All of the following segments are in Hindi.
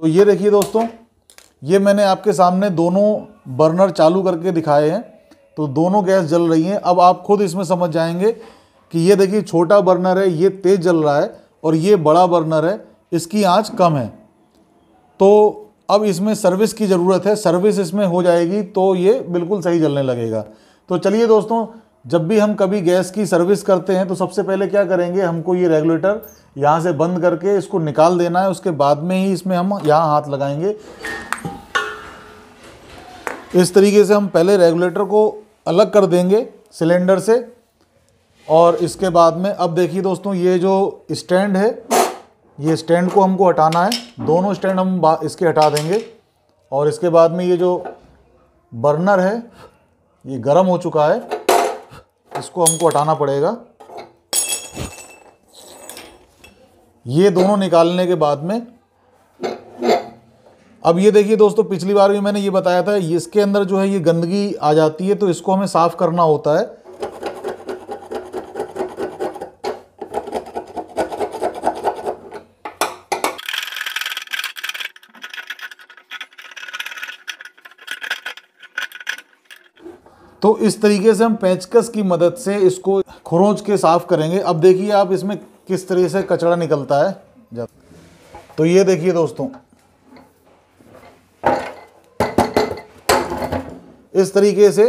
तो ये देखिए दोस्तों ये मैंने आपके सामने दोनों बर्नर चालू करके दिखाए हैं तो दोनों गैस जल रही हैं अब आप खुद इसमें समझ जाएंगे कि ये देखिए छोटा बर्नर है ये तेज़ जल रहा है और ये बड़ा बर्नर है इसकी आंच कम है तो अब इसमें सर्विस की ज़रूरत है सर्विस इसमें हो जाएगी तो ये बिल्कुल सही जलने लगेगा तो चलिए दोस्तों जब भी हम कभी गैस की सर्विस करते हैं तो सबसे पहले क्या करेंगे हमको ये रेगुलेटर यहाँ से बंद करके इसको निकाल देना है उसके बाद में ही इसमें हम यहाँ हाथ लगाएंगे इस तरीके से हम पहले रेगुलेटर को अलग कर देंगे सिलेंडर से और इसके बाद में अब देखिए दोस्तों ये जो स्टैंड है ये स्टैंड को हमको हटाना है दोनों स्टैंड हम इसके हटा देंगे और इसके बाद में ये जो बर्नर है ये गर्म हो चुका है इसको हमको हटाना पड़ेगा ये दोनों निकालने के बाद में अब ये देखिए दोस्तों पिछली बार भी मैंने ये बताया था इसके अंदर जो है ये गंदगी आ जाती है तो इसको हमें साफ़ करना होता है तो इस तरीके से हम पेचकस की मदद से इसको खरोंच के साफ़ करेंगे अब देखिए आप इसमें किस तरह से कचरा निकलता है तो ये देखिए दोस्तों इस तरीके से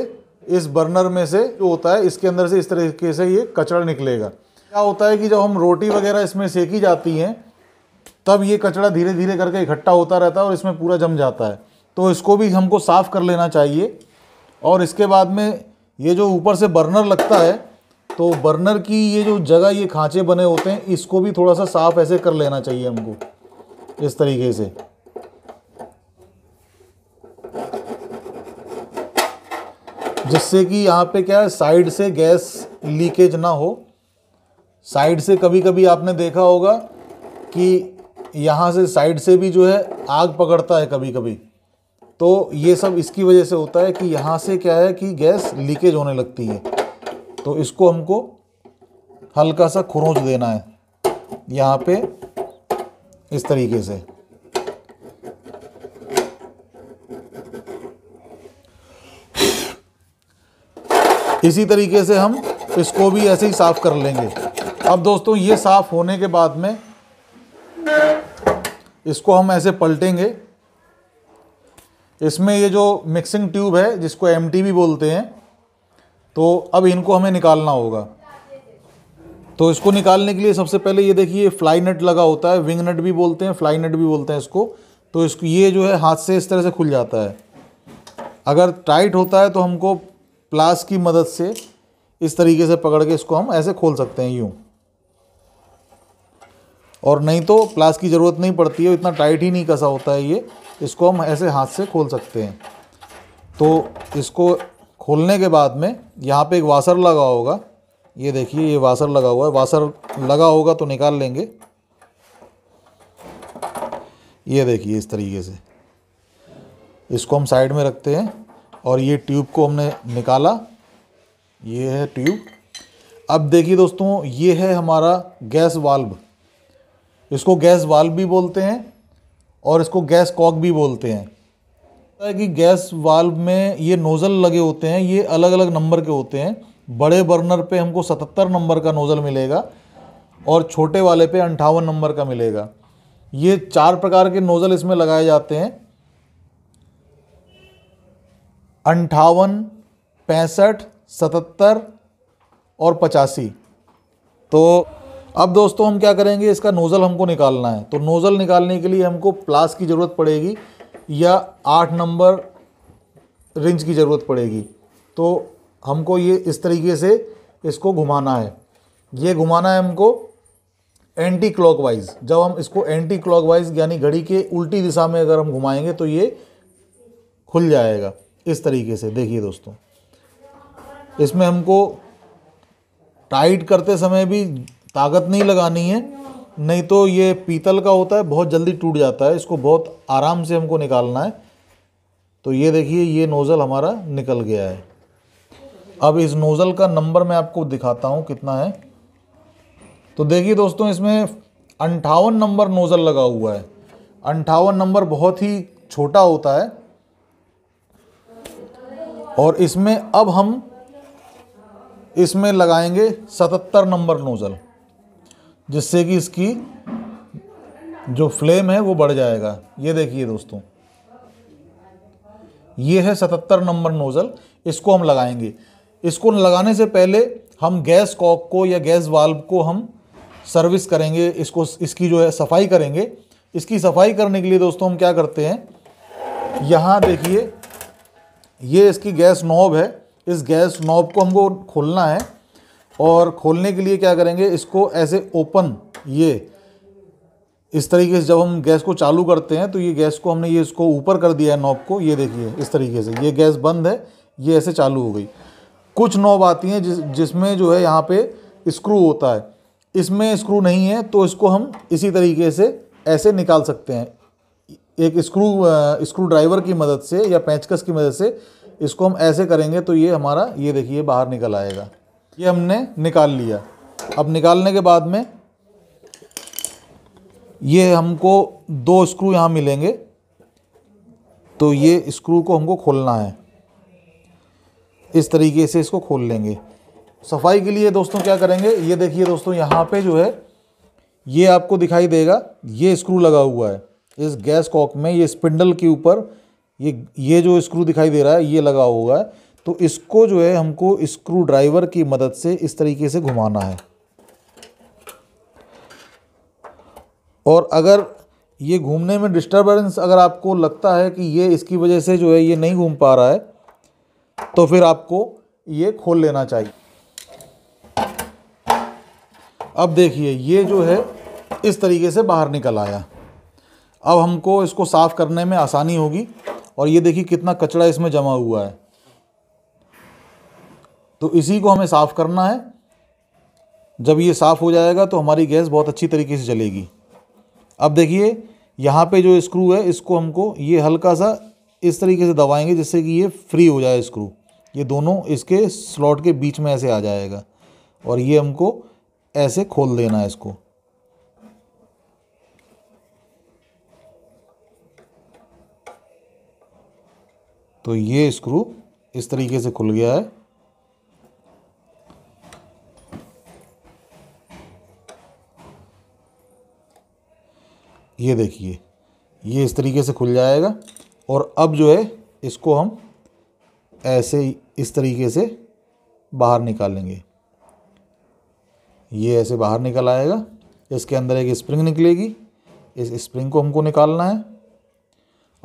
इस बर्नर में से जो होता है इसके अंदर से इस तरीके से ये कचरा निकलेगा क्या होता है कि जब हम रोटी वगैरह इसमें सेकी जाती हैं तब ये कचरा धीरे धीरे करके इकट्ठा होता रहता है और इसमें पूरा जम जाता है तो इसको भी हमको साफ़ कर लेना चाहिए और इसके बाद में ये जो ऊपर से बर्नर लगता है तो बर्नर की ये जो जगह ये खांचे बने होते हैं इसको भी थोड़ा सा साफ ऐसे कर लेना चाहिए हमको इस तरीके से जिससे कि यहाँ पे क्या है साइड से गैस लीकेज ना हो साइड से कभी कभी आपने देखा होगा कि यहाँ से साइड से भी जो है आग पकड़ता है कभी कभी तो ये सब इसकी वजह से होता है कि यहाँ से क्या है कि गैस लीकेज होने लगती है तो इसको हमको हल्का सा खरोंच देना है यहाँ पे इस तरीके से इसी तरीके से हम इसको भी ऐसे ही साफ़ कर लेंगे अब दोस्तों ये साफ़ होने के बाद में इसको हम ऐसे पलटेंगे इसमें ये जो मिक्सिंग ट्यूब है जिसको एम भी बोलते हैं तो अब इनको हमें निकालना होगा तो इसको निकालने के लिए सबसे पहले ये देखिए फ्लाई नट लगा होता है विंग नट भी बोलते हैं फ्लाई नट भी बोलते हैं इसको तो इसको ये जो है हाथ से इस तरह से खुल जाता है अगर टाइट होता है तो हमको प्लास की मदद से इस तरीके से पकड़ के इसको हम ऐसे खोल सकते हैं यूँ और नहीं तो प्लास की ज़रूरत नहीं पड़ती है इतना टाइट ही नहीं कसा होता है ये इसको हम ऐसे हाथ से खोल सकते हैं तो इसको खोलने के बाद में यहाँ पे एक वासर लगा होगा ये देखिए ये वासर लगा हुआ है वासर लगा होगा तो निकाल लेंगे ये देखिए इस तरीके से इसको हम साइड में रखते हैं और ये ट्यूब को हमने निकाला ये है ट्यूब अब देखिए दोस्तों ये है हमारा गैस वाल्व इसको गैस वाल्व भी बोलते हैं और इसको गैस कॉक भी बोलते हैं कि गैस वाल्व में ये नोज़ल लगे होते हैं ये अलग अलग नंबर के होते हैं बड़े बर्नर पे हमको 77 नंबर का नोज़ल मिलेगा और छोटे वाले पे अंठावन नंबर का मिलेगा ये चार प्रकार के नोज़ल इसमें लगाए जाते हैं अंठावन पैंसठ सतहत्तर और पचासी तो अब दोस्तों हम क्या करेंगे इसका नोज़ल हमको निकालना है तो नोज़ल निकालने के लिए हमको प्लास की ज़रूरत पड़ेगी या आठ नंबर रिंच की ज़रूरत पड़ेगी तो हमको ये इस तरीके से इसको घुमाना है ये घुमाना है हमको एंटी क्लॉकवाइज जब हम इसको एंटी क्लॉकवाइज यानी घड़ी के उल्टी दिशा में अगर हम घुमाएंगे तो ये खुल जाएगा इस तरीके से देखिए दोस्तों इसमें हमको टाइट करते समय भी ताकत नहीं लगानी है नहीं तो ये पीतल का होता है बहुत जल्दी टूट जाता है इसको बहुत आराम से हमको निकालना है तो ये देखिए ये नोज़ल हमारा निकल गया है अब इस नोज़ल का नंबर मैं आपको दिखाता हूँ कितना है तो देखिए दोस्तों इसमें अंठावन नंबर नोज़ल लगा हुआ है अंठावन नंबर बहुत ही छोटा होता है और इसमें अब हम इसमें लगाएंगे सतहत्तर नंबर नोज़ल जिससे कि इसकी जो फ्लेम है वो बढ़ जाएगा ये देखिए दोस्तों ये है सतहत्तर नंबर नोज़ल इसको हम लगाएंगे इसको लगाने से पहले हम गैस कॉक को या गैस वाल्व को हम सर्विस करेंगे इसको इसकी जो है सफाई करेंगे इसकी सफाई करने के लिए दोस्तों हम क्या करते हैं यहाँ देखिए ये इसकी गैस नॉब है इस गैस नॉब को हमको खोलना है और खोलने के लिए क्या करेंगे इसको ऐसे ओपन ये इस तरीके से जब हम गैस को चालू करते हैं तो ये गैस को हमने ये इसको ऊपर कर दिया है नॉब को ये देखिए इस तरीके से ये गैस बंद है ये ऐसे चालू हो गई कुछ नॉब आती हैं जिस जिसमें जो है यहाँ पे स्क्रू होता है इसमें स्क्रू नहीं है तो इसको हम इसी तरीके से ऐसे निकाल सकते हैं एक स्क्रू स्क्रू ड्राइवर की मदद से या पैचकस की मदद से इसको हम ऐसे करेंगे तो ये हमारा ये देखिए बाहर निकल आएगा ये हमने निकाल लिया अब निकालने के बाद में ये हमको दो स्क्रू यहाँ मिलेंगे तो ये स्क्रू को हमको खोलना है इस तरीके से इसको खोल लेंगे सफाई के लिए दोस्तों क्या करेंगे ये देखिए दोस्तों यहाँ पे जो है ये आपको दिखाई देगा ये स्क्रू लगा हुआ है इस गैस कॉक में ये स्पिंडल के ऊपर ये ये जो स्क्रू दिखाई दे रहा है ये लगा हुआ है तो इसको जो है हमको स्क्रू ड्राइवर की मदद से इस तरीके से घुमाना है और अगर ये घूमने में डिस्टर्बेंस अगर आपको लगता है कि ये इसकी वजह से जो है ये नहीं घूम पा रहा है तो फिर आपको ये खोल लेना चाहिए अब देखिए ये जो है इस तरीके से बाहर निकल आया अब हमको इसको साफ़ करने में आसानी होगी और ये देखिए कितना कचरा इसमें जमा हुआ है तो इसी को हमें साफ़ करना है जब ये साफ़ हो जाएगा तो हमारी गैस बहुत अच्छी तरीके से चलेगी अब देखिए यहाँ पे जो स्क्रू है इसको हमको ये हल्का सा इस तरीके से दबाएंगे जिससे कि ये फ्री हो जाए स्क्रू ये दोनों इसके स्लॉट के बीच में ऐसे आ जाएगा और ये हमको ऐसे खोल देना है इसको तो ये स्क्रू इस तरीके से खुल गया है ये देखिए ये इस तरीके से खुल जाएगा और अब जो है इसको हम ऐसे इस तरीके से बाहर निकालेंगे ये ऐसे बाहर निकल आएगा इसके अंदर एक स्प्रिंग निकलेगी इस स्प्रिंग को हमको निकालना है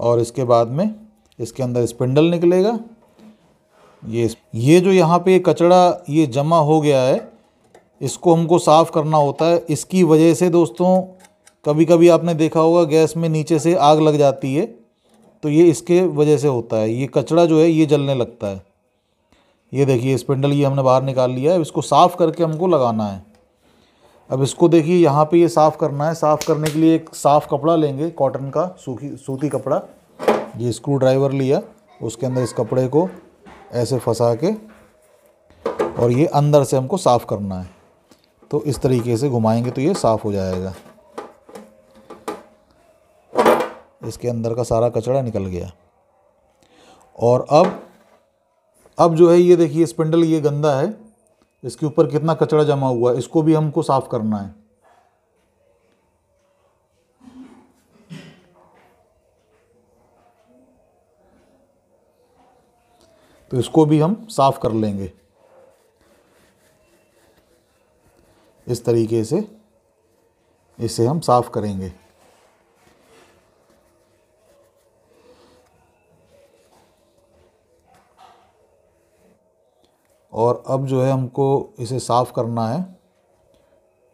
और इसके बाद में इसके अंदर स्पिंडल निकलेगा ये ये जो यहाँ पे कचड़ा ये जमा हो गया है इसको हमको साफ़ करना होता है इसकी वजह से दोस्तों कभी कभी आपने देखा होगा गैस में नीचे से आग लग जाती है तो ये इसके वजह से होता है ये कचरा जो है ये जलने लगता है ये देखिए स्पिंडल ये हमने बाहर निकाल लिया है इसको साफ़ करके हमको लगाना है अब इसको देखिए यहाँ पे ये साफ़ करना है साफ़ करने के लिए एक साफ़ कपड़ा लेंगे कॉटन का सूखी सूती कपड़ा ये स्क्रू ड्राइवर लिया उसके अंदर इस कपड़े को ऐसे फंसा के और ये अंदर से हमको साफ़ करना है तो इस तरीके से घुमाएंगे तो ये साफ़ हो जाएगा इसके अंदर का सारा कचड़ा निकल गया और अब अब जो है ये देखिए स्पिंडल ये गंदा है इसके ऊपर कितना कचड़ा जमा हुआ है इसको भी हमको साफ़ करना है तो इसको भी हम साफ़ कर लेंगे इस तरीके से इसे हम साफ़ करेंगे और अब जो है हमको इसे साफ़ करना है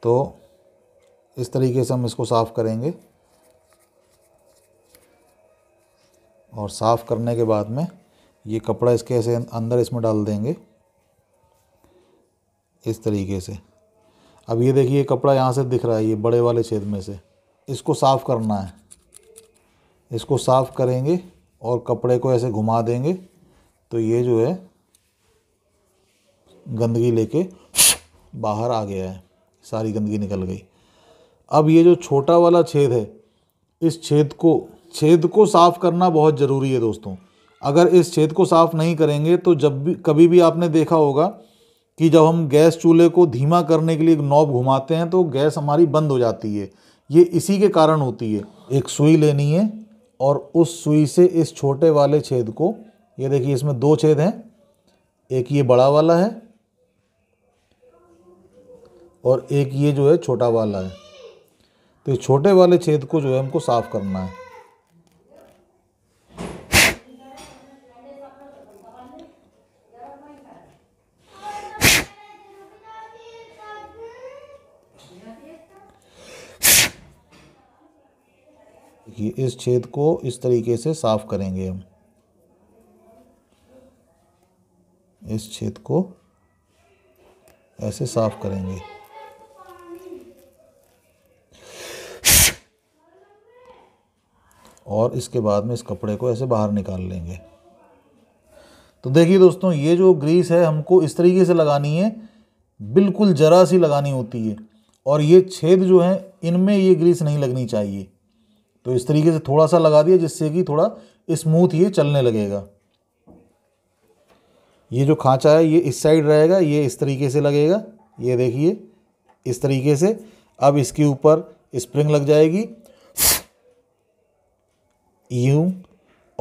तो इस तरीके से हम इसको साफ़ करेंगे और साफ़ करने के बाद में ये कपड़ा इसके ऐसे अंदर इसमें डाल देंगे इस तरीके से अब ये देखिए कपड़ा यहाँ से दिख रहा है ये बड़े वाले छेद में से इसको साफ़ करना है इसको साफ़ करेंगे और कपड़े को ऐसे घुमा देंगे तो ये जो है गंदगी लेके बाहर आ गया है सारी गंदगी निकल गई अब ये जो छोटा वाला छेद है इस छेद को छेद को साफ़ करना बहुत ज़रूरी है दोस्तों अगर इस छेद को साफ़ नहीं करेंगे तो जब भी कभी भी आपने देखा होगा कि जब हम गैस चूल्हे को धीमा करने के लिए नॉब घुमाते हैं तो गैस हमारी बंद हो जाती है ये इसी के कारण होती है एक सुई लेनी है और उस सुई से इस छोटे वाले छेद को ये देखिए इसमें दो छेद हैं एक ये बड़ा वाला है और एक ये जो है छोटा वाला है तो इस छोटे वाले छेद को जो है हमको साफ़ करना है कि इस छेद को इस तरीके से साफ़ करेंगे हम इस छेद को ऐसे साफ़ करेंगे और इसके बाद में इस कपड़े को ऐसे बाहर निकाल लेंगे तो देखिए दोस्तों ये जो ग्रीस है हमको इस तरीके से लगानी है बिल्कुल जरा सी लगानी होती है और ये छेद जो हैं इनमें ये ग्रीस नहीं लगनी चाहिए तो इस तरीके से थोड़ा सा लगा दिया जिससे कि थोड़ा स्मूथ ये चलने लगेगा ये जो खांचा है ये इस साइड रहेगा ये इस तरीके से लगेगा ये देखिए इस तरीके से अब इसके ऊपर स्प्रिंग लग जाएगी यूँ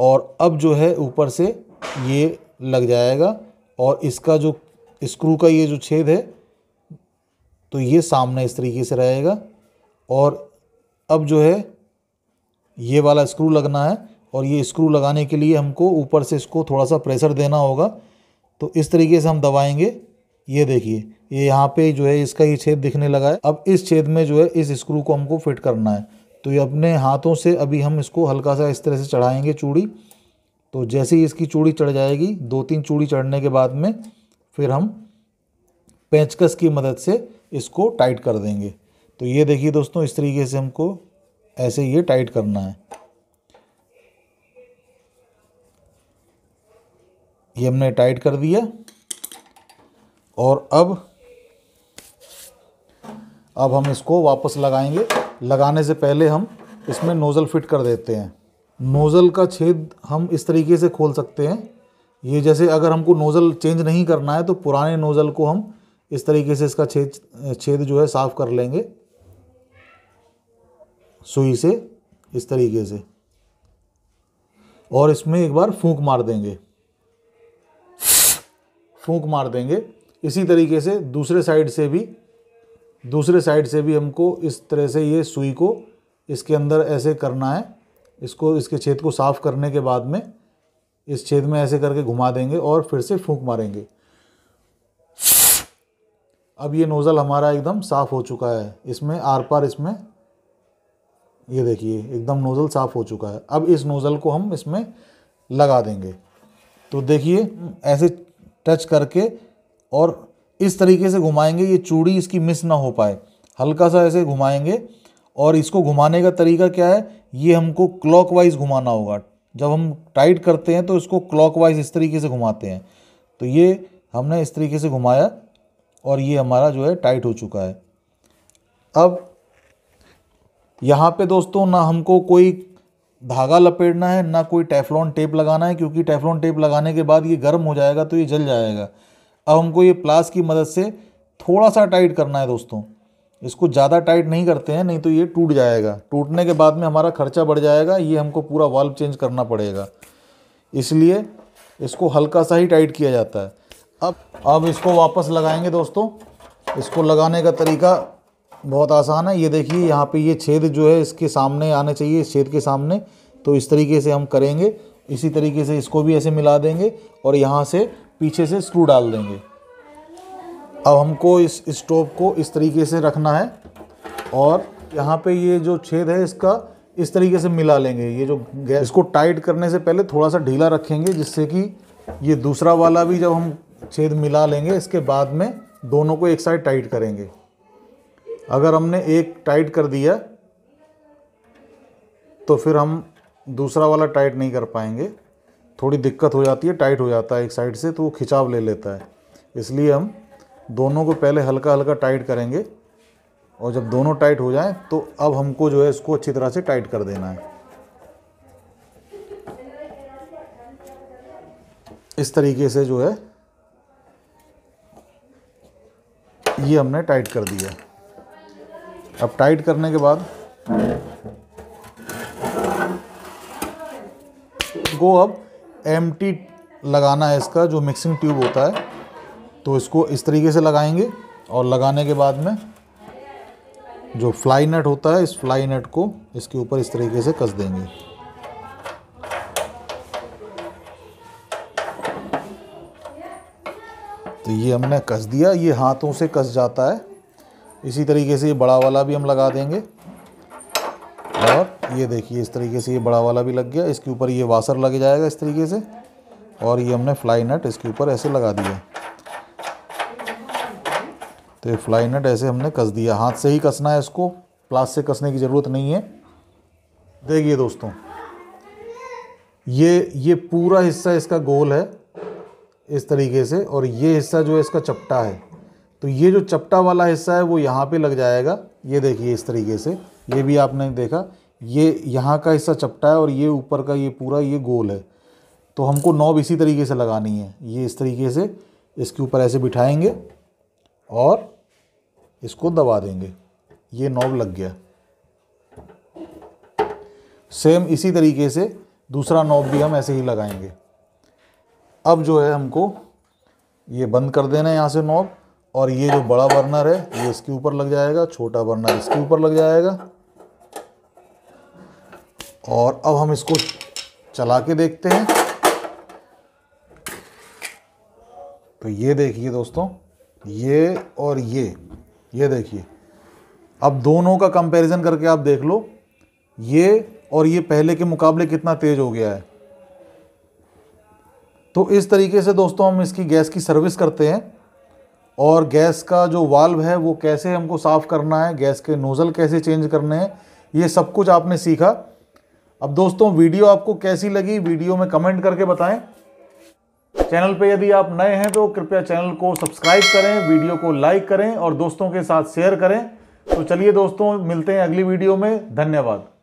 और अब जो है ऊपर से ये लग जाएगा और इसका जो स्क्रू का ये जो छेद है तो ये सामने इस तरीके से रहेगा और अब जो है ये वाला स्क्रू लगना है और ये स्क्रू लगाने के लिए हमको ऊपर से इसको थोड़ा सा प्रेशर देना होगा तो इस तरीके से हम दबाएंगे ये देखिए ये यहाँ पे जो है इसका ये छेद दिखने लगा है अब इस छेद में जो है इस स्क्रू को हमको फिट करना है तो ये अपने हाथों से अभी हम इसको हल्का सा इस तरह से चढ़ाएंगे चूड़ी तो जैसे ही इसकी चूड़ी चढ़ जाएगी दो तीन चूड़ी चढ़ने के बाद में फिर हम पेंचकस की मदद से इसको टाइट कर देंगे तो ये देखिए दोस्तों इस तरीके से हमको ऐसे ये टाइट करना है ये हमने टाइट कर दिया और अब अब हम इसको वापस लगाएंगे लगाने से पहले हम इसमें नोज़ल फिट कर देते हैं नोज़ल का छेद हम इस तरीके से खोल सकते हैं ये जैसे अगर हमको नोज़ल चेंज नहीं करना है तो पुराने नोज़ल को हम इस तरीके से इसका छेद छेद जो है साफ़ कर लेंगे सुई से इस तरीके से और इसमें एक बार फूंक मार देंगे फूंक मार देंगे इसी तरीके से दूसरे साइड से भी दूसरे साइड से भी हमको इस तरह से ये सुई को इसके अंदर ऐसे करना है इसको इसके छेद को साफ़ करने के बाद में इस छेद में ऐसे करके घुमा देंगे और फिर से फूंक मारेंगे अब ये नोज़ल हमारा एकदम साफ़ हो चुका है इसमें आर पार इसमें ये देखिए एकदम नोज़ल साफ़ हो चुका है अब इस नोज़ल को हम इसमें लगा देंगे तो देखिए ऐसे टच करके और इस तरीके से घुमाएंगे ये चूड़ी इसकी मिस ना हो पाए हल्का सा ऐसे घुमाएंगे और इसको घुमाने का तरीका क्या है ये हमको क्लॉकवाइज घुमाना होगा जब हम टाइट करते हैं तो इसको क्लॉकवाइज इस तरीके से घुमाते हैं तो ये हमने इस तरीके से घुमाया और ये हमारा जो है टाइट हो चुका है अब यहाँ पे दोस्तों ना हमको कोई धागा लपेटना है ना कोई टेफलॉन टेप लगाना है क्योंकि टेफलॉन टेप लगाने के बाद ये गर्म हो जाएगा तो ये जल जाएगा अब हमको ये प्लास की मदद से थोड़ा सा टाइट करना है दोस्तों इसको ज़्यादा टाइट नहीं करते हैं नहीं तो ये टूट जाएगा टूटने के बाद में हमारा खर्चा बढ़ जाएगा ये हमको पूरा वाल्व चेंज करना पड़ेगा इसलिए इसको हल्का सा ही टाइट किया जाता है अब अब इसको वापस लगाएंगे दोस्तों इसको लगाने का तरीका बहुत आसान है ये देखिए यहाँ पे ये छेद जो है इसके सामने आने चाहिए इस छेद के सामने तो इस तरीके से हम करेंगे इसी तरीके से इसको भी ऐसे मिला देंगे और यहाँ से पीछे से स्क्रू डाल देंगे अब हमको इस स्टोव को इस तरीके से रखना है और यहाँ पे ये जो छेद है इसका इस तरीके से मिला लेंगे ये जो गैस इसको टाइट करने से पहले थोड़ा सा ढीला रखेंगे जिससे कि ये दूसरा वाला भी जब हम छेद मिला लेंगे इसके बाद में दोनों को एक साइड टाइट करेंगे अगर हमने एक टाइट कर दिया तो फिर हम दूसरा वाला टाइट नहीं कर पाएंगे थोड़ी दिक्कत हो जाती है टाइट हो जाता है एक साइड से तो वो खिंचाव ले लेता है इसलिए हम दोनों को पहले हल्का हल्का टाइट करेंगे और जब दोनों टाइट हो जाएं तो अब हमको जो है इसको अच्छी तरह से टाइट कर देना है इस तरीके से जो है ये हमने टाइट कर दिया अब टाइट करने के बाद को अब एम लगाना है इसका जो मिक्सिंग ट्यूब होता है तो इसको इस तरीके से लगाएंगे और लगाने के बाद में जो फ्लाई नट होता है इस फ्लाई नट को इसके ऊपर इस तरीके से कस देंगे तो ये हमने कस दिया ये हाथों से कस जाता है इसी तरीके से ये बड़ा वाला भी हम लगा देंगे ये देखिए इस तरीके से ये बड़ा वाला भी लग गया इसके ऊपर ये वासर लग जाएगा इस तरीके से और ये हमने फ्लाई नट इसके ऊपर ऐसे लगा दिया तो ये फ्लाई नट ऐसे हमने कस दिया हाथ से ही कसना है इसको प्लास से कसने की ज़रूरत नहीं है देखिए दोस्तों ये ये पूरा हिस्सा इसका गोल है इस तरीके से और ये हिस्सा जो है इसका चपटा है तो ये जो चपटा वाला हिस्सा है वो यहाँ पे लग जाएगा ये देखिए इस तरीके से ये भी आपने देखा ये यहाँ का हिस्सा चपटा है और ये ऊपर का ये पूरा ये गोल है तो हमको नॉब इसी तरीके से लगानी है ये इस तरीके से इसके ऊपर ऐसे बिठाएंगे और इसको दबा देंगे ये नॉब लग गया सेम इसी तरीके से दूसरा नॉब भी हम ऐसे ही लगाएंगे अब जो है हमको ये बंद कर देना है यहाँ से नॉब और ये जो बड़ा बर्नर है ये इसके ऊपर लग जाएगा छोटा बर्नर इसके ऊपर लग जाएगा और अब हम इसको चला के देखते हैं तो ये देखिए दोस्तों ये और ये ये देखिए अब दोनों का कंपैरिजन करके आप देख लो ये और ये पहले के मुकाबले कितना तेज़ हो गया है तो इस तरीके से दोस्तों हम इसकी गैस की सर्विस करते हैं और गैस का जो वाल्व है वो कैसे हमको साफ़ करना है गैस के नोज़ल कैसे चेंज करने हैं ये सब कुछ आपने सीखा अब दोस्तों वीडियो आपको कैसी लगी वीडियो में कमेंट करके बताएं चैनल पे यदि आप नए हैं तो कृपया चैनल को सब्सक्राइब करें वीडियो को लाइक करें और दोस्तों के साथ शेयर करें तो चलिए दोस्तों मिलते हैं अगली वीडियो में धन्यवाद